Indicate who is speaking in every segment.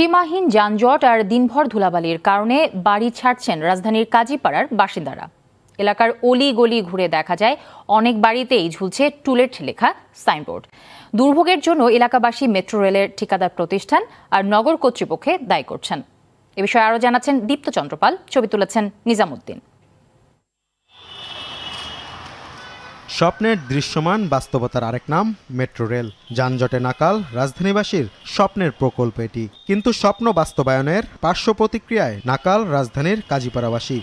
Speaker 1: সীমাহীন যানজট আর দিনভর ধুলাবালির কারণে বাড়ি ছাড়ছেন রাজধানীর কাজীপাড়ার বাসিন্দারা এলাকার অলি গলি ঘুরে দেখা যায় অনেক বাড়িতেই ঝুলছে টুলেট লেখা সাইনবোর্ড দুর্ভোগের জন্য এলাকাবাসী মেট্রো রেলের ঠিকাদার প্রতিষ্ঠান আর নগর কর্তৃপক্ষে দায়ী করছেন এ বিষয়ে আরও জানাচ্ছেন দীপ্ত চন্দ্রপাল ছবি তুলেছেন নিজামুদ্দিন
Speaker 2: স্বপ্নের দৃশ্যমান বাস্তবতার আরেক নাম মেট্রো রেল যানজটে নাকাল রাজধানীবাসীর স্বপ্নের প্রকল্প এটি কিন্তু স্বপ্ন বাস্তবায়নের পার্শ্ব প্রতিক্রিয়ায় নাকাল রাজধানীর কাজীপাড়াবাসী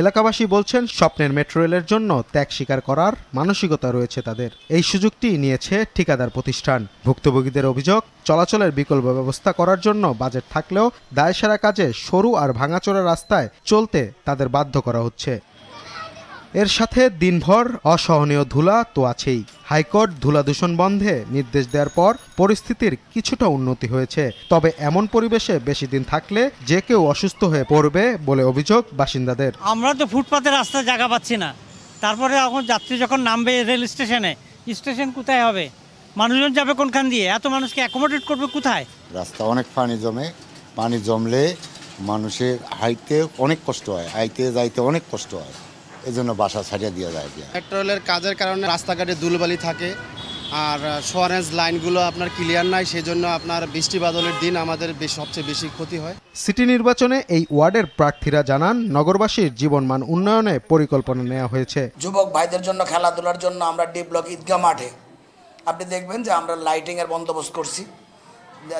Speaker 2: এলাকাবাসী বলছেন স্বপ্নের মেট্রো রেলের জন্য ত্যাগ স্বীকার করার মানসিকতা রয়েছে তাদের এই সুযোগটি নিয়েছে ঠিকাদার প্রতিষ্ঠান ভুক্তভোগীদের অভিযোগ চলাচলের বিকল্প ব্যবস্থা করার জন্য বাজেট থাকলেও সারা কাজে সরু আর ভাঙাচোরা রাস্তায় চলতে তাদের বাধ্য করা হচ্ছে এর সাথে দিনভর অসহনীয় ধুলা তো আছেই হাইকোর্ট ধুলা দূষণ বন্ধে নির্দেশ দেওয়ার পর পরিস্থিতির কিছুটা উন্নতি হয়েছে তবে এমন পরিবেশে বেশি দিন থাকলে যে কেউ অসুস্থ হয়ে পড়বে বলে অভিযোগ বাসিন্দাদের
Speaker 3: আমরা তো ফুটপাথে রাস্তায় জায়গা পাচ্ছি না তারপরে এখন যাত্রী যখন নামবে রেল স্টেশনে স্টেশন কোথায় হবে মানুষজন যাবে কোনখান দিয়ে এত মানুষকে অ্যাকোমোডেট করবে কোথায়
Speaker 2: রাস্তা অনেক পানি জমে পানি জমলে মানুষের হাইতে অনেক কষ্ট হয় হাইতে যাইতে অনেক কষ্ট হয় এজন্য বাসা ছাড়িয়ে দিয়ে যায় মেট্রোলের কাজের কারণে রাস্তাঘাটে দুলবালি থাকে আর সোয়ারেন্স লাইনগুলো আপনার ক্লিয়ার নাই সেই জন্য আপনার বৃষ্টি বাদলের দিন আমাদের সবচেয়ে বেশি ক্ষতি হয় সিটি নির্বাচনে এই ওয়ার্ডের প্রার্থীরা জানান নগরবাসীর জীবনমান উন্নয়নে পরিকল্পনা নেওয়া হয়েছে
Speaker 4: যুবক ভাইদের জন্য খেলাধুলার জন্য আমরা ডিপ ব্লক ঈদগাহ মাঠে আপনি দেখবেন যে আমরা লাইটিংয়ের বন্দোবস্ত করছি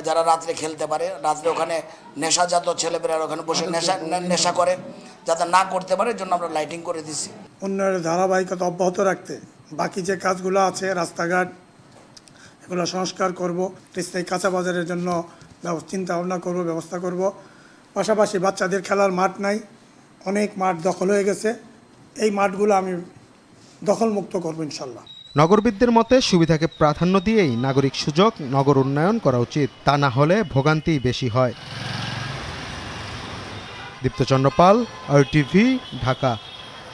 Speaker 4: যারা রাত্রে খেলতে পারে রাত্রে ওখানে নেশাজাত ছেলেমেয়েরা ওখানে বসে নেশা আচ্ছা। নেশা করে যাতে না করতে পারে জন্য আমরা লাইটিং
Speaker 3: করে দিছি উন্নয়নের ধারাবাহিকতা অব্যাহত রাখতে বাকি যে কাজগুলো আছে রাস্তাঘাট এগুলো সংস্কার করব স্থায়ী কাঁচা বাজারের জন্য চিন্তা ভাবনা করব ব্যবস্থা করব পাশাপাশি বাচ্চাদের খেলার মাঠ নাই অনেক মাঠ দখল হয়ে গেছে এই মাঠগুলো আমি দখলমুক্ত করবো ইনশাল্লাহ
Speaker 2: নগরবিদদের মতে সুবিধাকে প্রাধান্য দিয়েই নাগরিক সুযোগ নগর উন্নয়ন করা উচিত তা না হলে ভোগান্তি বেশি হয় দীপ্তচন্দ্র পাল আর টিভি ঢাকা